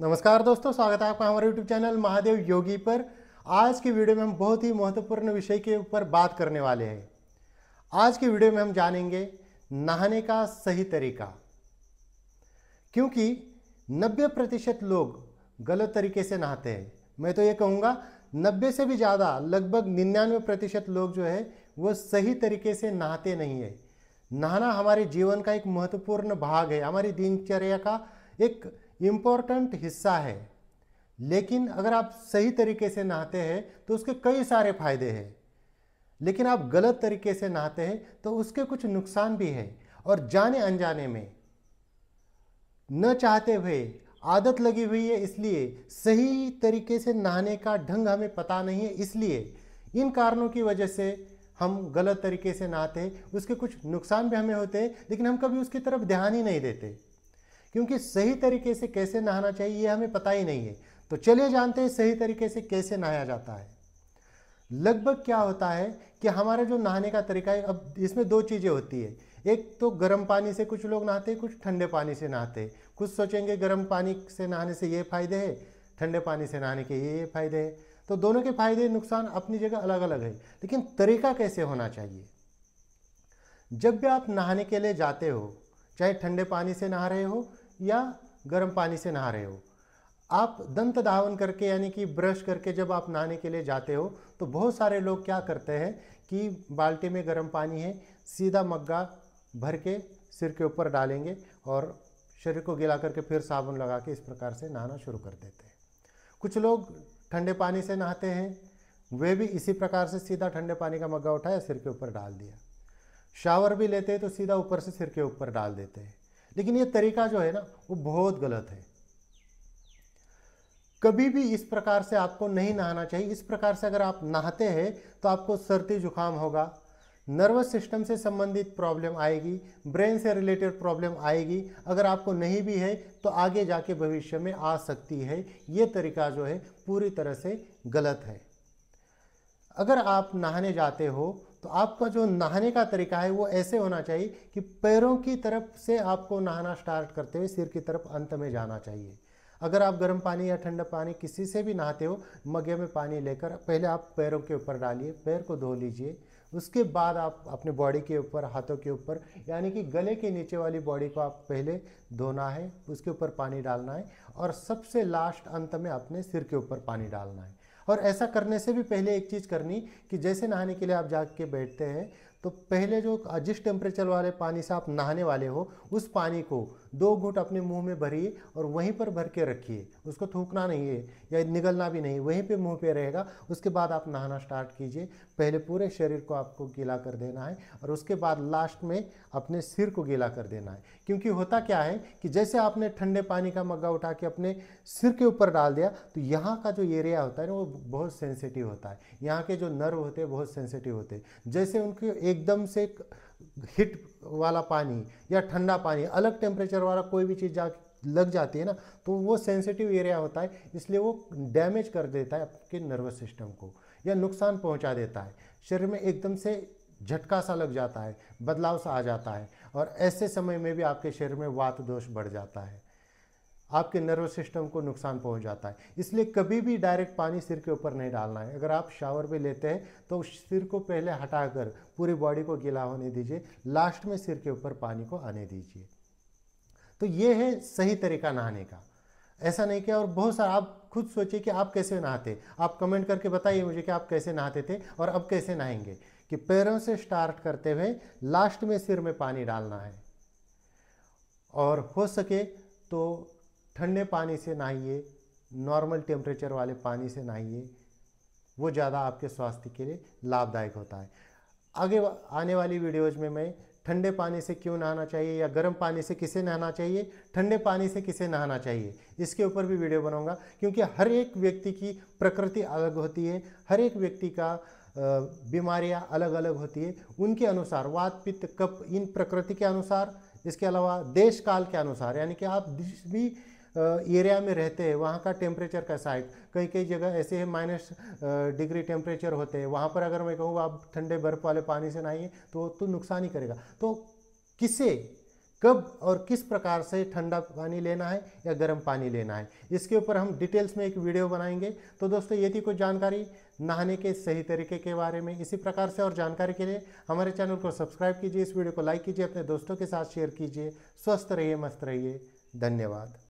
नमस्कार दोस्तों स्वागत है आपका हमारे YouTube चैनल महादेव योगी पर आज की वीडियो में हम बहुत ही महत्वपूर्ण विषय के ऊपर बात करने वाले हैं आज की वीडियो में हम जानेंगे नहाने का सही तरीका क्योंकि 90 प्रतिशत लोग गलत तरीके से नहाते हैं मैं तो ये कहूँगा 90 से भी ज़्यादा लगभग निन्यानवे प्रतिशत लोग जो है वो सही तरीके से नहाते नहीं है नहाना हमारे जीवन का एक महत्वपूर्ण भाग है हमारी दिनचर्या का एक इम्पोर्टेंट हिस्सा है लेकिन अगर आप सही तरीके से नहाते हैं तो उसके कई सारे फायदे हैं लेकिन आप गलत तरीके से नहाते हैं तो उसके कुछ नुकसान भी हैं और जाने अनजाने में न चाहते हुए आदत लगी हुई है इसलिए सही तरीके से नहाने का ढंग हमें पता नहीं है इसलिए इन कारणों की वजह से हम गलत तरीके से नहाते हैं उसके कुछ नुकसान भी हमें होते हैं लेकिन हम कभी उसकी तरफ ध्यान ही नहीं देते क्योंकि सही तरीके से कैसे नहाना चाहिए ये हमें पता ही नहीं है तो चलिए जानते हैं सही तरीके से कैसे नहाया जाता है लगभग क्या होता है कि हमारा जो नहाने का तरीका है अब इसमें दो चीज़ें होती है एक तो गर्म पानी से कुछ लोग नहाते हैं कुछ ठंडे पानी से नहाते हैं कुछ सोचेंगे गर्म पानी से नहाने से ये फ़ायदे है ठंडे पानी से नहाने के ये ये फ़ायदे है तो दोनों के फ़ायदे नुकसान अपनी जगह अलग अलग है लेकिन तरीका कैसे होना चाहिए जब भी आप नहाने के लिए जाते हो चाहे ठंडे पानी से नहा रहे हो या गर्म पानी से नहा रहे हो आप दंत धावन करके यानी कि ब्रश करके जब आप नहाने के लिए जाते हो तो बहुत सारे लोग क्या करते हैं कि बाल्टी में गर्म पानी है सीधा मग्गा भर के सिर के ऊपर डालेंगे और शरीर को गिला करके फिर साबुन लगा के इस प्रकार से नहाना शुरू कर देते हैं कुछ लोग ठंडे पानी से नहाते हैं वे भी इसी प्रकार से सीधा ठंडे पानी का मग्गा उठाया सिर के ऊपर डाल दिया शावर भी लेते हैं तो सीधा ऊपर से सिर के ऊपर डाल देते हैं लेकिन ये तरीका जो है ना वो बहुत गलत है कभी भी इस प्रकार से आपको नहीं नहाना चाहिए इस प्रकार से अगर आप नहाते हैं तो आपको सर्दी जुकाम होगा नर्वस सिस्टम से संबंधित प्रॉब्लम आएगी ब्रेन से रिलेटेड प्रॉब्लम आएगी अगर आपको नहीं भी है तो आगे जाके भविष्य में आ सकती है ये तरीका जो है पूरी तरह से गलत है अगर आप नहाने जाते हो तो आपका जो नहाने का तरीका है वो ऐसे होना चाहिए कि पैरों की तरफ से आपको नहाना स्टार्ट करते हुए सिर की तरफ अंत में जाना चाहिए अगर आप गर्म पानी या ठंडा पानी किसी से भी नहाते हो मगे में पानी लेकर पहले आप पैरों के ऊपर डालिए पैर को धो लीजिए उसके बाद आप अपने बॉडी के ऊपर हाथों के ऊपर यानी कि गले के नीचे वाली बॉडी को आप पहले धोना है उसके ऊपर पानी डालना है और सबसे लास्ट अंत में अपने सिर के ऊपर पानी डालना है और ऐसा करने से भी पहले एक चीज़ करनी कि जैसे नहाने के लिए आप जाके बैठते हैं तो पहले जो जिस टेम्परेचर वाले पानी से आप नहाने वाले हो उस पानी को दो घुट अपने मुंह में भरिए और वहीं पर भर के रखिए उसको थूकना नहीं है या निगलना भी नहीं वहीं पे मुंह पे रहेगा उसके बाद आप नहाना स्टार्ट कीजिए पहले पूरे शरीर को आपको गीला कर देना है और उसके बाद लास्ट में अपने सिर को गीला कर देना है क्योंकि होता क्या है कि जैसे आपने ठंडे पानी का मग्गा उठा के अपने सिर के ऊपर डाल दिया तो यहाँ का जो एरिया होता है ना वो बहुत सेंसिटिव होता है यहाँ के जो नर्व होते हैं बहुत सेंसिटिव होते हैं जैसे उनके एकदम से हिट वाला पानी या ठंडा पानी अलग टेम्परेचर वाला कोई भी चीज़ जा लग जाती है ना तो वो सेंसिटिव एरिया होता है इसलिए वो डैमेज कर देता है आपके नर्वस सिस्टम को या नुकसान पहुंचा देता है शरीर में एकदम से झटका सा लग जाता है बदलाव सा आ जाता है और ऐसे समय में भी आपके शरीर में वात दोष बढ़ जाता है आपके नर्वस सिस्टम को नुकसान पहुंच जाता है इसलिए कभी भी डायरेक्ट पानी सिर के ऊपर नहीं डालना है अगर आप शावर भी लेते हैं तो सिर को पहले हटाकर पूरी बॉडी को गीला होने दीजिए लास्ट में सिर के ऊपर पानी को आने दीजिए तो ये है सही तरीका नहाने का ऐसा नहीं किया और बहुत सारा आप खुद सोचिए कि आप कैसे नहाते आप कमेंट करके बताइए मुझे कि आप कैसे नहाते थे और अब कैसे नहाएंगे कि पैरों से स्टार्ट करते हुए लास्ट में सिर में पानी डालना है और हो सके तो ठंडे पानी से नहाइए नॉर्मल टेम्परेचर वाले पानी से नहाइए वो ज़्यादा आपके स्वास्थ्य के लिए लाभदायक होता है आगे आने वाली वीडियोज़ में मैं ठंडे पानी से क्यों नहाना चाहिए या गर्म पानी से किसे नहाना चाहिए ठंडे पानी से किसे नहाना चाहिए इसके ऊपर भी वीडियो बनाऊंगा क्योंकि हर एक व्यक्ति की प्रकृति अलग होती है हर एक व्यक्ति का बीमारियाँ अलग अलग होती है उनके अनुसार वात पित्त कप इन प्रकृति के अनुसार इसके अलावा देश काल के अनुसार यानी कि आप जिस भी एरिया में रहते हैं वहाँ का टेम्परेचर कैसा है कई कई जगह ऐसे है माइनस डिग्री टेम्परेचर होते हैं वहाँ पर अगर मैं कहूँ आप ठंडे बर्फ़ वाले पानी से नहाइए तो तो नुकसान ही करेगा तो किसे कब और किस प्रकार से ठंडा पानी लेना है या गर्म पानी लेना है इसके ऊपर हम डिटेल्स में एक वीडियो बनाएंगे तो दोस्तों ये थी कुछ जानकारी नहाने के सही तरीके के बारे में इसी प्रकार से और जानकारी के लिए हमारे चैनल को सब्सक्राइब कीजिए इस वीडियो को लाइक कीजिए अपने दोस्तों के साथ शेयर कीजिए स्वस्थ रहिए मस्त रहिए धन्यवाद